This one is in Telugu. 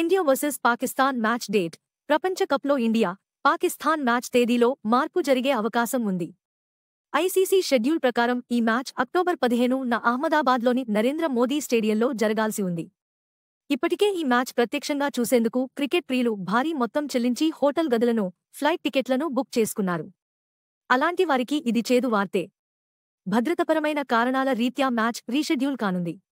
India versus Pakistan match date ప్రపంచకప్లో ఇండియా పాకిస్తాన్ మ్యాచ్ తేదీలో మార్పు జరిగే అవకాశం ఉంది ఐసీసీ షెడ్యూల్ ప్రకారం ఈ మ్యాచ్ అక్టోబర్ పదిహేను న అహ్మదాబాద్లోని నరేంద్ర మోదీ స్టేడియంలో జరగాల్సి ఉంది ఇప్పటికే ఈ మ్యాచ్ ప్రత్యక్షంగా చూసేందుకు క్రికెట్ ప్రియులు భారీ మొత్తం చెల్లించి హోటల్ గదులను ఫ్లైట్ టికెట్లను బుక్ చేసుకున్నారు అలాంటి వారికి ఇది చేదు వార్తే భద్రతపరమైన కారణాల రీత్యా మ్యాచ్ రీషెడ్యూల్ కానుంది